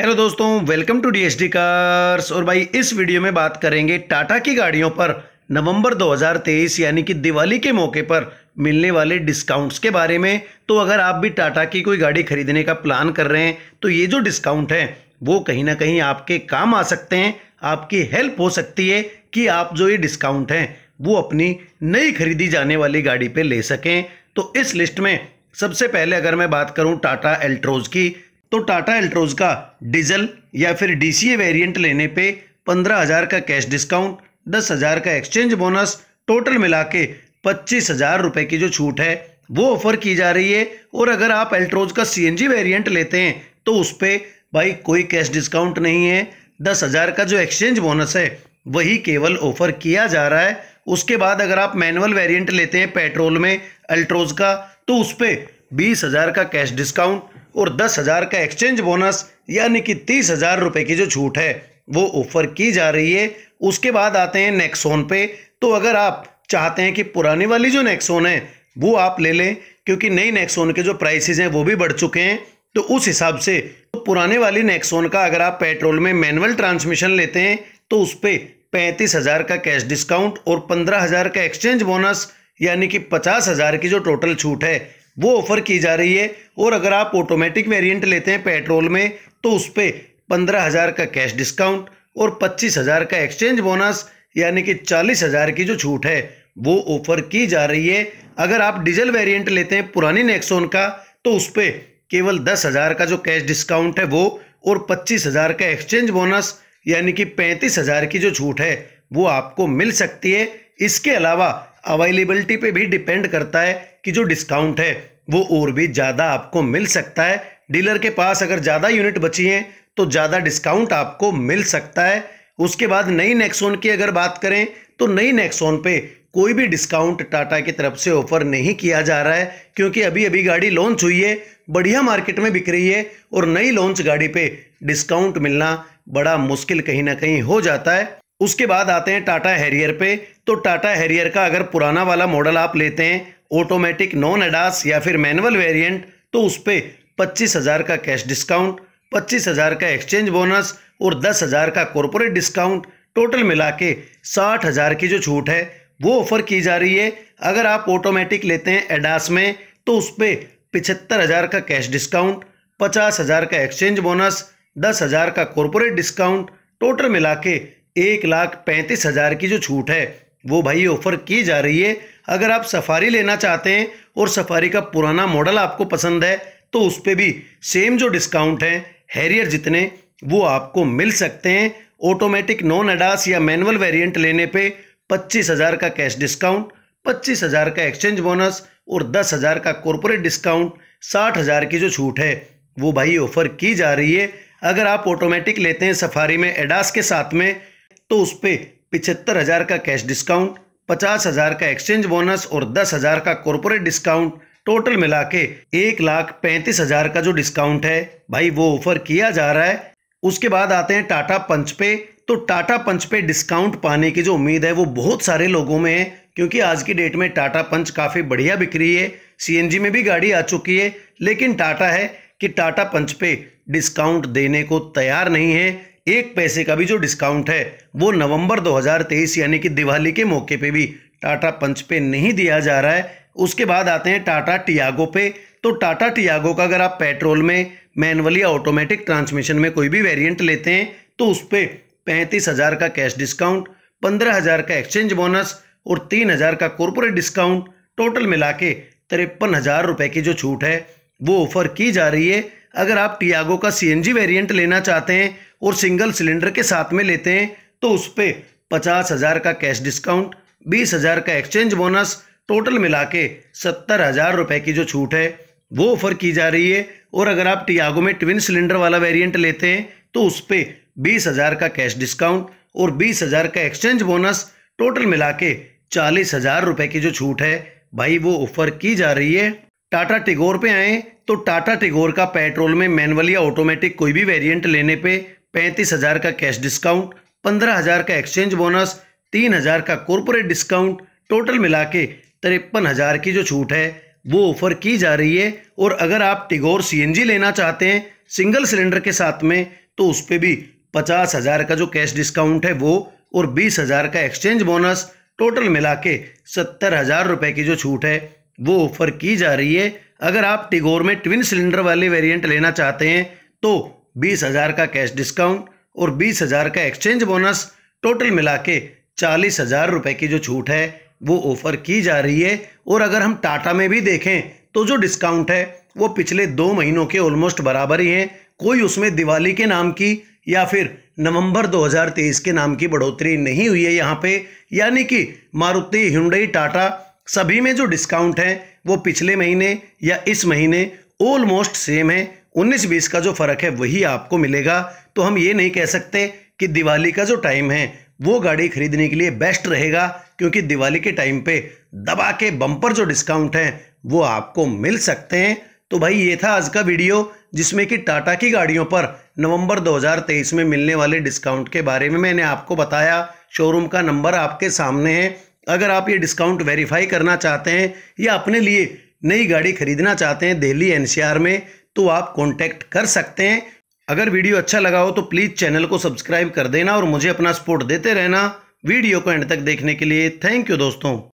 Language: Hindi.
हेलो दोस्तों welcome to D S D cars और भाई इस वीडियो में बात करेंगे टाटा की गाड़ियों पर नवंबर 2023 यानी कि दिवाली के मौके पर मिलने वाले डिस्काउंट्स के बारे में तो अगर आप भी टाटा की कोई गाड़ी खरीदने का प्लान कर रहे हैं तो ये जो डिस्काउंट है वो कहीं ना कहीं आपके काम आ सकते हैं आपकी हेल्प हो सकती है कि आप जो ये डिस्काउंट हैं वो अपनी नई खरीदी जाने वाली गाड़ी पर ले सकें तो इस लिस्ट में सबसे पहले अगर मैं बात करूँ टाटा एल्ट्रोज की तो टाटा एल्ट्रोज का डीजल या फिर डीसीए वेरिएंट लेने पे पंद्रह हज़ार का कैश डिस्काउंट दस हज़ार का एक्सचेंज बोनस टोटल मिला के पच्चीस हज़ार रुपये की जो छूट है वो ऑफर की जा रही है और अगर आप एल्ट्रोज का सीएनजी वेरिएंट लेते हैं तो उस पर भाई कोई कैश डिस्काउंट नहीं है दस हज़ार का जो एक्सचेंज बोनस है वही केवल ऑफर किया जा रहा है उसके बाद अगर आप मैनुअल वेरिएंट लेते हैं पेट्रोल में अल्ट्रोज का तो उस पर बीस हज़ार का कैश डिस्काउंट और दस हज़ार का एक्सचेंज बोनस यानी कि तीस हज़ार रुपये की जो छूट है वो ऑफर की जा रही है उसके बाद आते हैं नेक्सोन पे तो अगर आप चाहते हैं कि पुरानी वाली जो नेक्सोन है वो आप ले लें क्योंकि नई नेक्सोन के जो प्राइसेज हैं वो भी बढ़ चुके हैं तो उस हिसाब से तो पुराने वाली नेक्सोन का अगर आप पेट्रोल में मैनुअल ट्रांसमिशन लेते हैं तो उस पर पैंतीस हज़ार का कैश डिस्काउंट और पंद्रह हज़ार का एक्सचेंज बोनस यानी कि पचास हज़ार की जो टोटल छूट है वो ऑफ़र की जा रही है और अगर आप ऑटोमेटिक वेरिएंट लेते हैं पेट्रोल में तो उस पर पंद्रह हज़ार का कैश डिस्काउंट और पच्चीस हज़ार का एक्सचेंज बोनस यानी कि चालीस हज़ार की जो छूट है वो ऑफ़र की जा रही है अगर आप डीजल वेरिएंट लेते हैं पुरानी नेक्सोन का तो उस पर केवल दस हज़ार का जो कैश डिस्काउंट है वो और पच्चीस हज़ार का एक्सचेंज बोनस यानी कि पैंतीस हज़ार की जो छूट है वो आपको मिल सकती है इसके अलावा अवेलेबिलिटी पे भी डिपेंड करता है कि जो डिस्काउंट है वो और भी ज़्यादा आपको मिल सकता है डीलर के पास अगर ज़्यादा यूनिट बची हैं तो ज़्यादा डिस्काउंट आपको मिल सकता है उसके बाद नई नेक्सोन की अगर बात करें तो नई नेक्सोन पे कोई भी डिस्काउंट टाटा की तरफ से ऑफर नहीं किया जा रहा है क्योंकि अभी अभी गाड़ी लॉन्च हुई है बढ़िया मार्केट में बिक रही है और नई लॉन्च गाड़ी पे डिस्काउंट मिलना बड़ा मुश्किल कहीं ना कहीं हो जाता है उसके बाद आते हैं टाटा हैरियर पे तो टाटा हैरियर का अगर पुराना वाला मॉडल आप लेते हैं ऑटोमेटिक नॉन एडास या फिर मैनुअल वेरिएंट तो उस पर पच्चीस हज़ार का कैश डिस्काउंट पच्चीस हज़ार का एक्सचेंज बोनस और दस हज़ार का कॉरपोरेट डिस्काउंट टोटल मिला के साठ हज़ार की जो छूट है वो ऑफ़र की जा रही है अगर आप ऑटोमेटिक लेते हैं एडास में तो उस पर पिछहत्तर हज़ार का कैश डिस्काउंट पचास हज़ार का एक्सचेंज बोनस दस हज़ार का कॉरपोरेट डिस्काउंट टोटल मिला के एक लाख पैंतीस हज़ार की जो छूट है वो भाई ऑफ़र की जा रही है अगर आप सफारी लेना चाहते हैं और सफारी का पुराना मॉडल आपको पसंद है तो उस पर भी सेम जो डिस्काउंट है हैरियर जितने वो आपको मिल सकते हैं ऑटोमेटिक नॉन अडास या मैनुअल वेरिएंट लेने पे पच्चीस हज़ार का कैश डिस्काउंट पच्चीस हज़ार का एक्सचेंज बोनस और दस हज़ार का कॉरपोरेट डिस्काउंट साठ हज़ार की जो छूट है वो भाई ऑफ़र की जा रही है अगर आप ऑटोमेटिक लेते हैं सफारी में एडास के साथ में तो उस पर पिछहत्तर हज़ार का कैश डिस्काउंट पचास हज़ार का एक्सचेंज बोनस और दस हज़ार का कॉरपोरेट डिस्काउंट टोटल मिला के एक लाख पैंतीस हज़ार का जो डिस्काउंट है भाई वो ऑफर किया जा रहा है उसके बाद आते हैं टाटा पंच पे तो टाटा पंच पे डिस्काउंट पाने की जो उम्मीद है वो बहुत सारे लोगों में है क्योंकि आज की डेट में टाटा पंच काफ़ी बढ़िया बिक रही है सीएनजी में भी गाड़ी आ चुकी है लेकिन टाटा है कि टाटा पंच पे डिस्काउंट देने को तैयार नहीं है एक पैसे का भी जो डिस्काउंट है वो नवंबर 2023 यानी कि दिवाली के मौके पे भी टाटा पंच पे नहीं दिया जा रहा है उसके बाद आते हैं टाटा टियागो पे तो टाटा टियागो का अगर आप पेट्रोल में मैनुअली ऑटोमेटिक ट्रांसमिशन में कोई भी वेरिएंट लेते हैं तो उस पर पैंतीस हज़ार का कैश डिस्काउंट पंद्रह हज़ार का एक्सचेंज बोनस और तीन हज़ार का कॉरपोरेट डिस्काउंट टोटल मिला के तिरपन हज़ार की जो छूट है वो ऑफर की जा रही है अगर आप टियागो का सीएनजी वेरिएंट लेना चाहते हैं और सिंगल सिलेंडर के साथ में लेते हैं तो उस पर पचास हज़ार का कैश डिस्काउंट बीस हज़ार का एक्सचेंज बोनस टोटल मिला के सत्तर हज़ार रुपए की जो छूट है वो ऑफर की जा रही है और अगर आप टियागो में ट्विन सिलेंडर वाला वेरिएंट लेते हैं तो उस पर बीस हज़ार का कैश डिस्काउंट और बीस हज़ार का एक्सचेंज बोनस टोटल मिला के चालीस हज़ार रुपए की जो छूट है भाई वो ऑफर की जा रही है टाटा टिगोर पे आए तो टाटा टिगोर का पेट्रोल में मैनुअल या ऑटोमेटिक कोई भी वेरिएंट लेने पे पैंतीस हज़ार का कैश डिस्काउंट पंद्रह हज़ार का एक्सचेंज बोनस तीन हज़ार का कॉरपोरेट डिस्काउंट टोटल मिला के तिरपन हज़ार की जो छूट है वो ऑफर की जा रही है और अगर आप टिगोर सीएनजी लेना चाहते हैं सिंगल सिलेंडर के साथ में तो उस पर भी पचास हज़ार का जो कैश डिस्काउंट है वो और बीस हज़ार का एक्सचेंज बोनस टोटल मिला के सत्तर हज़ार रुपये की जो छूट है वो ऑफर की जा रही है अगर आप टिगोर में ट्विन सिलेंडर वाले वेरिएंट लेना चाहते हैं तो बीस हज़ार का कैश डिस्काउंट और बीस हज़ार का एक्सचेंज बोनस टोटल मिला के चालीस हज़ार रुपये की जो छूट है वो ऑफ़र की जा रही है और अगर हम टाटा में भी देखें तो जो डिस्काउंट है वो पिछले दो महीनों के ऑलमोस्ट बराबर ही हैं कोई उसमें दिवाली के नाम की या फिर नवंबर 2023 के नाम की बढ़ोतरी नहीं हुई है यहाँ पे यानी कि मारुति हिंडई टाटा सभी में जो डिस्काउंट है वो पिछले महीने या इस महीने ऑलमोस्ट सेम है उन्नीस बीस का जो फ़र्क है वही आपको मिलेगा तो हम ये नहीं कह सकते कि दिवाली का जो टाइम है वो गाड़ी खरीदने के लिए बेस्ट रहेगा क्योंकि दिवाली के टाइम पे दबा के बम्पर जो डिस्काउंट हैं वो आपको मिल सकते हैं तो भाई ये था आज का वीडियो जिसमें कि टाटा की गाड़ियों पर नवंबर 2023 में मिलने वाले डिस्काउंट के बारे में मैंने आपको बताया शोरूम का नंबर आपके सामने है अगर आप ये डिस्काउंट वेरीफाई करना चाहते हैं या अपने लिए नई गाड़ी खरीदना चाहते हैं दिल्ली एनसीआर में तो आप कॉन्टैक्ट कर सकते हैं अगर वीडियो अच्छा लगा हो तो प्लीज़ चैनल को सब्सक्राइब कर देना और मुझे अपना सपोर्ट देते रहना वीडियो को एंड तक देखने के लिए थैंक यू दोस्तों